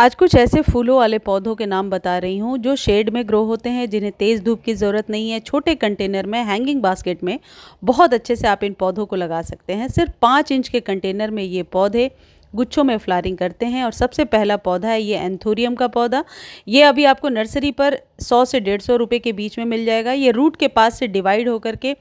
आज कुछ ऐसे फूलों वाले पौधों के नाम बता रही हूँ जो शेड में ग्रो होते हैं जिन्हें तेज़ धूप की ज़रूरत नहीं है छोटे कंटेनर में हैंगिंग बास्केट में बहुत अच्छे से आप इन पौधों को लगा सकते हैं सिर्फ पाँच इंच के कंटेनर में ये पौधे गुच्छों में फ्लारिंग करते हैं और सबसे पहला पौधा है ये एंथोरियम का पौधा ये अभी आपको नर्सरी पर सौ से डेढ़ सौ रुपये के बीच में मिल जाएगा ये रूट के पास से डिवाइड होकर के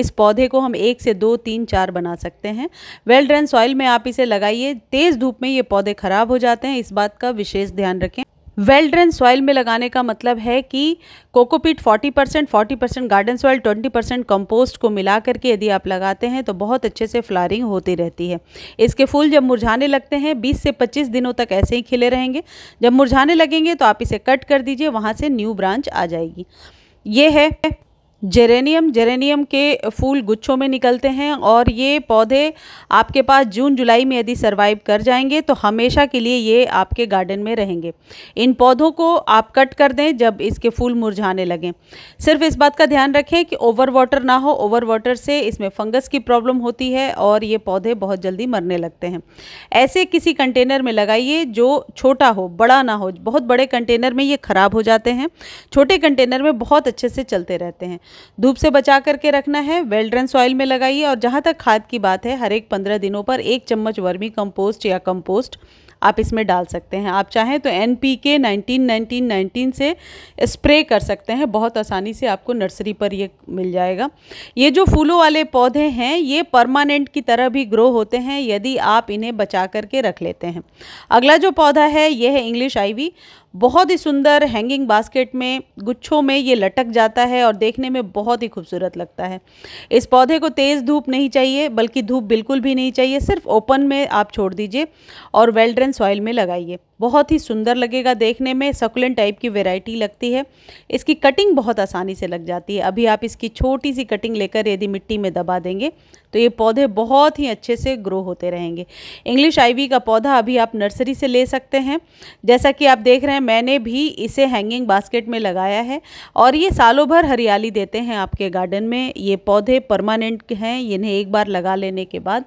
इस पौधे को हम एक से दो तीन चार बना सकते हैं वेल ड्रेन सॉइल में आप इसे लगाइए तेज़ धूप में ये पौधे ख़राब हो जाते हैं इस बात का विशेष ध्यान रखें वेल ड्रेन सॉइल में लगाने का मतलब है कि cocopeat 40 percent forty percent garden soil 20 percent compost को मिला करके यदि आप लगाते हैं तो बहुत अच्छे से फ्लारिंग होती रहती है इसके फूल जब मुरझाने लगते हैं 20 से 25 दिनों तक ऐसे ही खिले रहेंगे जब मुरझाने लगेंगे तो आप इसे कट कर दीजिए वहाँ से न्यू ब्रांच आ जाएगी ये है जेरेनियम जेरेनियम के फूल गुच्छों में निकलते हैं और ये पौधे आपके पास जून जुलाई में यदि सर्वाइव कर जाएंगे तो हमेशा के लिए ये आपके गार्डन में रहेंगे इन पौधों को आप कट कर दें जब इसके फूल मुरझाने लगें सिर्फ इस बात का ध्यान रखें कि ओवर वाटर ना हो ओवर वाटर से इसमें फंगस की प्रॉब्लम होती है और ये पौधे बहुत जल्दी मरने लगते हैं ऐसे किसी कंटेनर में लगाइए जो छोटा हो बड़ा ना हो बहुत बड़े कंटेनर में ये ख़राब हो जाते हैं छोटे कंटेनर में बहुत अच्छे से चलते रहते हैं धूप से बचा करके रखना है वेल ड्रेन सॉइल में लगाइए और जहाँ तक खाद की बात है हर एक पंद्रह दिनों पर एक चम्मच वर्मी कंपोस्ट या कंपोस्ट आप इसमें डाल सकते हैं आप चाहें तो N P K nineteen nineteen nineteen से स्प्रे कर सकते हैं बहुत आसानी से आपको नर्सरी पर ये मिल जाएगा ये जो फूलों वाले पौधे हैं ये परमानेंट की तरह भी ग्रो होते हैं यदि आप इन्हें बचा करके रख लेते हैं अगला जो पौधा है यह है इंग्लिश आईवी बहुत ही सुंदर हैंगिंग बास्केट में गुच्छों में ये लटक जाता है और देखने में बहुत ही खूबसूरत लगता है इस पौधे को तेज़ धूप नहीं चाहिए बल्कि धूप बिल्कुल भी नहीं चाहिए सिर्फ ओपन में आप छोड़ दीजिए और वेल ड्रेन सॉइल में लगाइए बहुत ही सुंदर लगेगा देखने में सकुलेंट टाइप की वेराइटी लगती है इसकी कटिंग बहुत आसानी से लग जाती है अभी आप इसकी छोटी सी कटिंग लेकर यदि मिट्टी में दबा देंगे तो ये पौधे बहुत ही अच्छे से ग्रो होते रहेंगे इंग्लिश आईवी का पौधा अभी आप नर्सरी से ले सकते हैं जैसा कि आप देख रहे हैं मैंने भी इसे हैंगिंग बास्केट में लगाया है और ये सालों भर हरियाली देते हैं आपके गार्डन में ये पौधे परमानेंट हैं इन्हें एक बार लगा लेने के बाद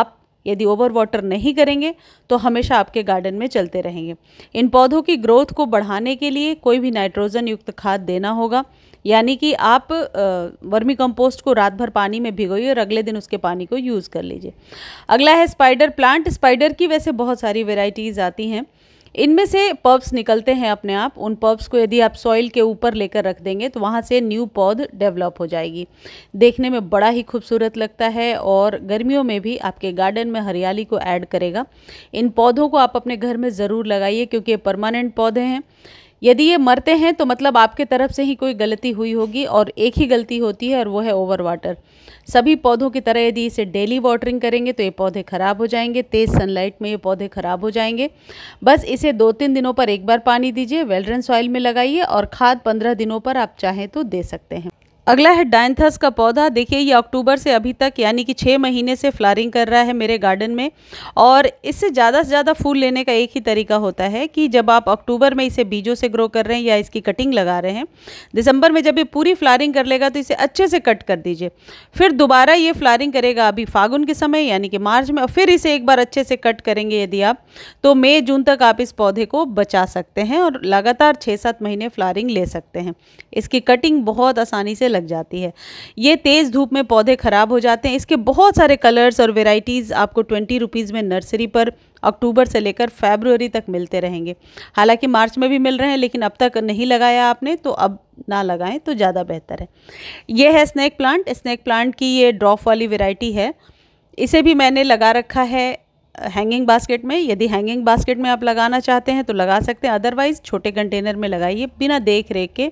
आप यदि ओवर वाटर नहीं करेंगे तो हमेशा आपके गार्डन में चलते रहेंगे इन पौधों की ग्रोथ को बढ़ाने के लिए कोई भी नाइट्रोजन युक्त खाद देना होगा यानी कि आप वर्मी कंपोस्ट को रात भर पानी में भिगोइए और अगले दिन उसके पानी को यूज़ कर लीजिए अगला है स्पाइडर प्लांट स्पाइडर की वैसे बहुत सारी वेराइटीज़ आती हैं इनमें से पर्ब्स निकलते हैं अपने आप उन पर्ब्स को यदि आप सॉइल के ऊपर लेकर रख देंगे तो वहाँ से न्यू पौध डेवलप हो जाएगी देखने में बड़ा ही खूबसूरत लगता है और गर्मियों में भी आपके गार्डन में हरियाली को ऐड करेगा इन पौधों को आप अपने घर में ज़रूर लगाइए क्योंकि ये परमानेंट पौधे हैं यदि ये मरते हैं तो मतलब आपके तरफ से ही कोई गलती हुई होगी और एक ही गलती होती है और वो है ओवर वाटर सभी पौधों की तरह यदि इसे डेली वाटरिंग करेंगे तो ये पौधे ख़राब हो जाएंगे तेज़ सनलाइट में ये पौधे ख़राब हो जाएंगे बस इसे दो तीन दिनों पर एक बार पानी दीजिए वेलरन सॉइल में लगाइए और खाद पंद्रह दिनों पर आप चाहें तो दे सकते हैं अगला है डायंथस का पौधा देखिए ये अक्टूबर से अभी तक यानी कि छः महीने से फ्लारिंग कर रहा है मेरे गार्डन में और इससे ज़्यादा से ज़्यादा फूल लेने का एक ही तरीका होता है कि जब आप अक्टूबर में इसे बीजों से ग्रो कर रहे हैं या इसकी कटिंग लगा रहे हैं दिसंबर में जब ये पूरी फ्लारिंग कर लेगा तो इसे अच्छे से कट कर दीजिए फिर दोबारा ये फ्लारिंग करेगा अभी फागुन के समय यानी कि मार्च में और फिर इसे एक बार अच्छे से कट करेंगे यदि आप तो मई जून तक आप इस पौधे को बचा सकते हैं और लगातार छः सात महीने फ्लारिंग ले सकते हैं इसकी कटिंग बहुत आसानी से लग लग जाती है ये तेज़ धूप में पौधे ख़राब हो जाते हैं इसके बहुत सारे कलर्स और वेराइटीज़ आपको ट्वेंटी रुपीज़ में नर्सरी पर अक्टूबर से लेकर फेबररी तक मिलते रहेंगे हालांकि मार्च में भी मिल रहे हैं लेकिन अब तक नहीं लगाया आपने तो अब ना लगाएं तो ज़्यादा बेहतर है ये है स्नैक प्लांट स्नैक प्लांट की ये ड्रॉप वाली वेराइटी है इसे भी मैंने लगा रखा है हैंगिंग बास्केट में यदि हैंगिंग बास्केट में आप लगाना चाहते हैं तो लगा सकते हैं अदरवाइज़ छोटे कंटेनर में लगाइए बिना देख रेख के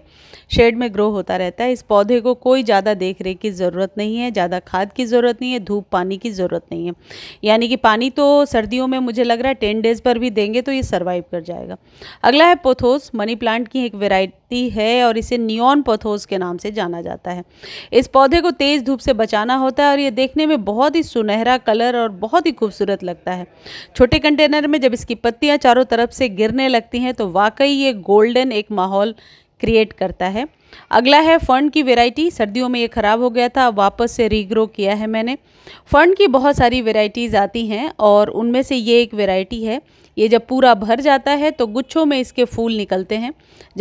शेड में ग्रो होता रहता है इस पौधे को कोई ज़्यादा देख रेख की ज़रूरत नहीं है ज़्यादा खाद की ज़रूरत नहीं है धूप पानी की ज़रूरत नहीं है यानी कि पानी तो सर्दियों में मुझे लग रहा है टेन डेज़ पर भी देंगे तो ये सर्वाइव कर जाएगा अगला है पोथोस मनी प्लांट की एक वेराइटी है और इसे नियॉन पोथोस के नाम से जाना जाता है इस पौधे को तेज़ धूप से बचाना होता है और ये देखने में बहुत ही सुनहरा कलर और बहुत ही खूबसूरत लगता है जाता है छोटे कंटेनर में जब इसकी पत्तियाँ चारों तरफ से गिरने लगती हैं तो वाकई ये गोल्डन एक माहौल क्रिएट करता है अगला है फर्न की वेराइटी सर्दियों में ये ख़राब हो गया था वापस से रीग्रो किया है मैंने फर्न की बहुत सारी वेराइटीज़ आती हैं और उनमें से ये एक वेराइटी है ये जब पूरा भर जाता है तो गुच्छों में इसके फूल निकलते हैं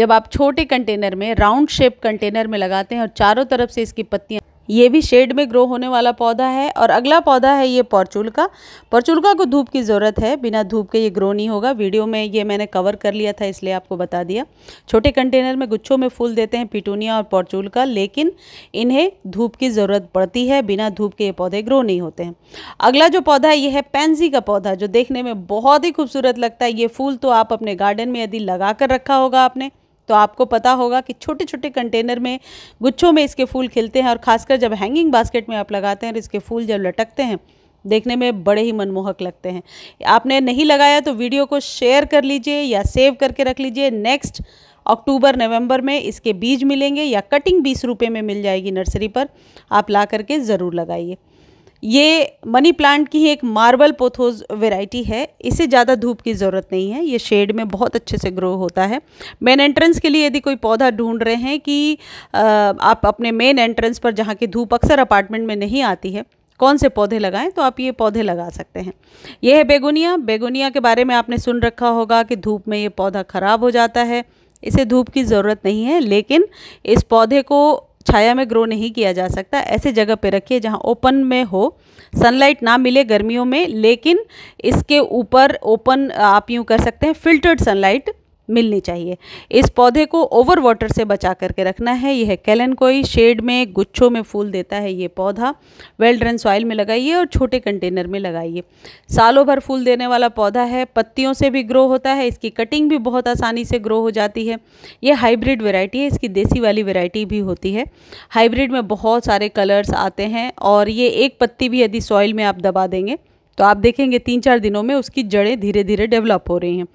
जब आप छोटे कंटेनर में राउंड शेप कंटेनर में लगाते हैं और चारों तरफ से इसकी पत्तियाँ ये भी शेड में ग्रो होने वाला पौधा है और अगला पौधा है ये पॉर्चुल का पॉर्चुलका को धूप की ज़रूरत है बिना धूप के ये ग्रो नहीं होगा वीडियो में ये मैंने कवर कर लिया था इसलिए आपको बता दिया छोटे कंटेनर में गुच्छों में फूल देते हैं पिटूनिया और पॉर्चुलका लेकिन इन्हें धूप की ज़रूरत पड़ती है बिना धूप के ये पौधे ग्रो नहीं होते हैं अगला जो पौधा है ये है पेंसी का पौधा जो देखने में बहुत ही खूबसूरत लगता है ये फूल तो आप अपने गार्डन में यदि लगा कर रखा होगा आपने तो आपको पता होगा कि छोटे छोटे कंटेनर में गुच्छों में इसके फूल खिलते हैं और ख़ासकर जब हैंगिंग बास्केट में आप लगाते हैं और इसके फूल जब लटकते हैं देखने में बड़े ही मनमोहक लगते हैं आपने नहीं लगाया तो वीडियो को शेयर कर लीजिए या सेव करके रख लीजिए नेक्स्ट अक्टूबर नवंबर में इसके बीज मिलेंगे या कटिंग बीस रुपये में मिल जाएगी नर्सरी पर आप ला करके ज़रूर लगाइए ये मनी प्लांट की ही एक मार्बल पोथोज वेराइटी है इसे ज़्यादा धूप की ज़रूरत नहीं है ये शेड में बहुत अच्छे से ग्रो होता है मेन एंट्रेंस के लिए यदि कोई पौधा ढूंढ रहे हैं कि आप अपने मेन एंट्रेंस पर जहाँ की धूप अक्सर अपार्टमेंट में नहीं आती है कौन से पौधे लगाएं तो आप ये पौधे लगा सकते हैं यह है बेगुनिया बेगुनिया के बारे में आपने सुन रखा होगा कि धूप में ये पौधा ख़राब हो जाता है इसे धूप की ज़रूरत नहीं है लेकिन इस पौधे को छाया में ग्रो नहीं किया जा सकता ऐसे जगह पे रखिए जहाँ ओपन में हो सनलाइट ना मिले गर्मियों में लेकिन इसके ऊपर ओपन आप यूँ कर सकते हैं फिल्टर्ड सनलाइट मिलनी चाहिए इस पौधे को ओवर वाटर से बचा करके रखना है यह कैलन कोई शेड में गुच्छों में फूल देता है ये पौधा वेल ड्रेन सॉइल में लगाइए और छोटे कंटेनर में लगाइए सालों भर फूल देने वाला पौधा है पत्तियों से भी ग्रो होता है इसकी कटिंग भी बहुत आसानी से ग्रो हो जाती है ये हाइब्रिड वेराइटी है इसकी देसी वाली वेराइटी भी होती है हाइब्रिड में बहुत सारे कलर्स आते हैं और ये एक पत्ती भी यदि सॉइल में आप दबा देंगे तो आप देखेंगे तीन चार दिनों में उसकी जड़ें धीरे धीरे डेवलप हो रही हैं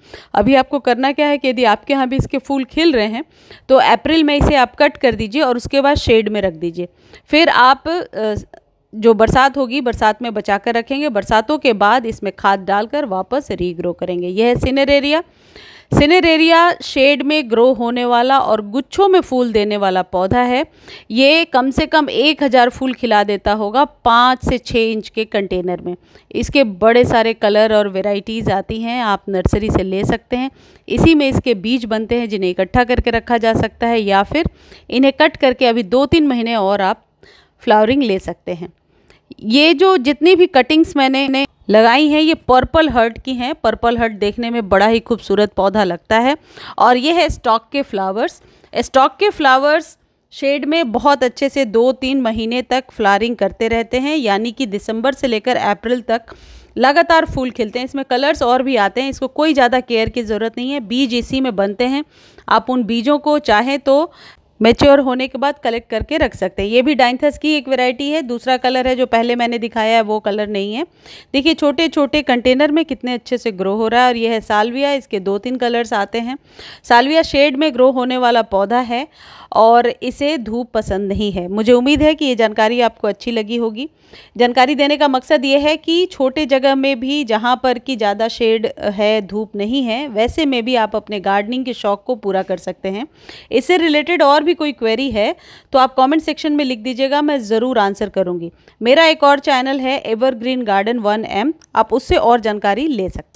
अभी आपको करना क्या है कि यदि आपके यहाँ भी इसके फूल खिल रहे हैं तो अप्रैल में इसे आप कट कर दीजिए और उसके बाद शेड में रख दीजिए फिर आप जो बरसात होगी बरसात में बचा कर रखेंगे बरसातों के बाद इसमें खाद डालकर वापस रीग्रो करेंगे यह है सिनर एरिया सिनेरेरिया शेड में ग्रो होने वाला और गुच्छों में फूल देने वाला पौधा है ये कम से कम एक हज़ार फूल खिला देता होगा पाँच से छः इंच के कंटेनर में इसके बड़े सारे कलर और वेराइटीज़ आती हैं आप नर्सरी से ले सकते हैं इसी में इसके बीज बनते हैं जिन्हें इकट्ठा करके रखा जा सकता है या फिर इन्हें कट करके अभी दो तीन महीने और आप फ्लावरिंग ले सकते हैं ये जो जितनी भी कटिंग्स मैंने लगाई हैं ये पर्पल हर्ट की हैं पर्पल हर्ट देखने में बड़ा ही खूबसूरत पौधा लगता है और ये है स्टॉक के फ्लावर्स स्टॉक के फ्लावर्स शेड में बहुत अच्छे से दो तीन महीने तक फ्लारिंग करते रहते हैं यानी कि दिसंबर से लेकर अप्रैल तक लगातार फूल खिलते हैं इसमें कलर्स और भी आते हैं इसको कोई ज़्यादा केयर की ज़रूरत नहीं है बीज इसी में बनते हैं आप उन बीजों को चाहें तो मेच्योर होने के बाद कलेक्ट करके रख सकते हैं ये भी डाइंथस की एक वैरायटी है दूसरा कलर है जो पहले मैंने दिखाया है वो कलर नहीं है देखिए छोटे छोटे कंटेनर में कितने अच्छे से ग्रो हो रहा है और ये है सालविया इसके दो तीन कलर्स आते हैं सालविया शेड में ग्रो होने वाला पौधा है और इसे धूप पसंद नहीं है मुझे उम्मीद है कि ये जानकारी आपको अच्छी लगी होगी जानकारी देने का मकसद ये है कि छोटे जगह में भी जहाँ पर कि ज़्यादा शेड है धूप नहीं है वैसे में भी आप अपने गार्डनिंग के शौक़ को पूरा कर सकते हैं इससे रिलेटेड और भी कोई क्वेरी है तो आप कमेंट सेक्शन में लिख दीजिएगा मैं ज़रूर आंसर करूँगी मेरा एक और चैनल है एवरग्रीन गार्डन वन एम आप उससे और जानकारी ले सकते हैं